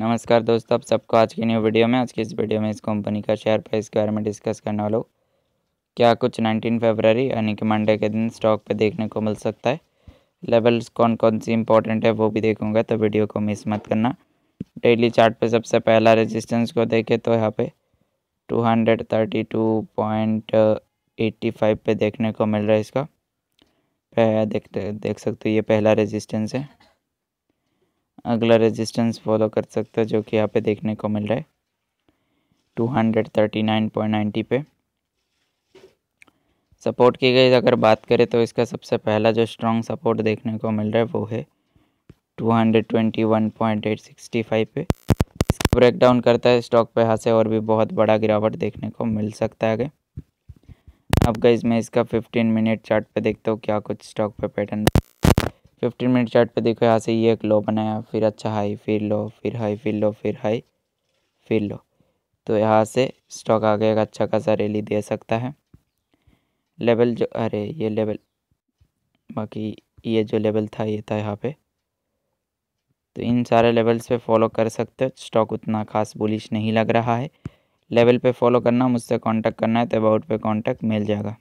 नमस्कार दोस्तों आप सबको आज की न्यू वीडियो में आज की इस वीडियो में इस कंपनी का शेयर प्राइस के बारे में डिस्कस करने वाला हूँ क्या कुछ 19 फरवरी यानी कि मंडे के दिन स्टॉक पे देखने को मिल सकता है लेवल्स कौन कौन सी इंपॉर्टेंट है वो भी देखूंगा तो वीडियो को मिस मत करना डेली चार्ट पे सबसे पहला रेजिस्टेंस को देखे तो यहाँ पे टू पे देखने को मिल रहा है इसका देखते देख सकते हो ये पहला रजिस्टेंस है अगला रेजिस्टेंस फॉलो कर सकते हो जो कि यहाँ पे देखने को मिल रहा है 239.90 पे सपोर्ट की गई अगर बात करें तो इसका सबसे पहला जो स्ट्रॉन्ग सपोर्ट देखने को मिल रहा है वो है 221.865 पे इसका ब्रेकडाउन करता है स्टॉक पे यहाँ से और भी बहुत बड़ा गिरावट देखने को मिल सकता है आगे अब गई मैं इसका 15 मिनट चार्ट पे देखता हूँ क्या कुछ स्टॉक पे पैटर्न फिफ्टीन मिनट चार्ट पे देखो यहाँ से ये एक लो बनाया फिर अच्छा हाई फिर लो फिर हाई फिर लो फिर हाई फिर लो तो यहाँ से स्टॉक आगे एक अच्छा खासा रैली दे सकता है लेवल जो अरे ये लेवल बाकी ये जो लेवल था ये था यहाँ पे तो इन सारे लेवल्स पे फॉलो कर सकते हो स्टॉक उतना खास बुलिश नहीं लग रहा है लेवल पे फॉलो करना मुझसे कांटेक्ट करना है तो अबाउट पे कांटेक्ट मिल जाएगा